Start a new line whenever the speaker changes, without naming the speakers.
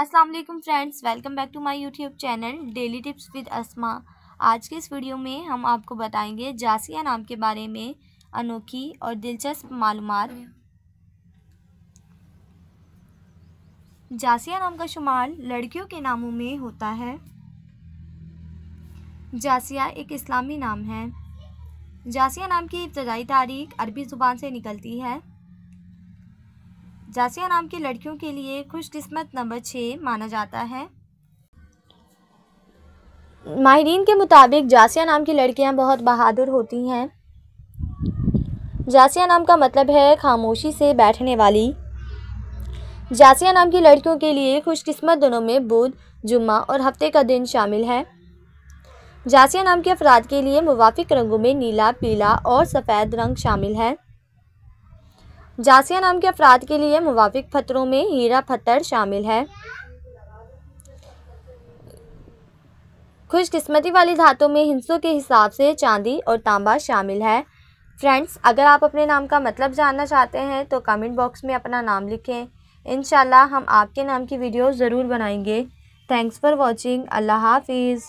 अस्सलाम वालेकुम friends welcome back to my YouTube channel daily tips with Asma आज के इस वीडियो में हम आपको बताएंगे जासिया नाम के बारे में अनोखी और दिलचस्प मालूम जासिया नाम का शुमार लड़कियों के नामों में होता है जासिया एक इस्लामी नाम है जासिया नाम की इब्तदाई तारीख अरबी ज़ुबान से निकलती है जासिया नाम की लड़कियों के लिए खुशकिस्मत नंबर छः माना जाता है माहरीन के मुताबिक जासिया नाम की लड़कियां बहुत बहादुर होती हैं जासिया नाम का मतलब है खामोशी से बैठने वाली जासिया नाम की लड़कियों के लिए खुशकिस्मत दिनों में बुध जुम्मा और हफ्ते का दिन शामिल है जासिया नाम के अफराद के लिए मुवाफिक रंगों में नीला पीला और सफ़ेद रंग शामिल है जासिया नाम के अफराद के लिए मुवाफिक पत्थरों में हीरा पत्थर शामिल है खुशकिस्मती वाली धातों में हिंसों के हिसाब से चांदी और तांबा शामिल है फ्रेंड्स अगर आप अपने नाम का मतलब जानना चाहते हैं तो कमेंट बॉक्स में अपना नाम लिखें इन हम आपके नाम की वीडियो ज़रूर बनाएंगे थैंक्स फॉर वॉचिंग अल्लाह हाफिज़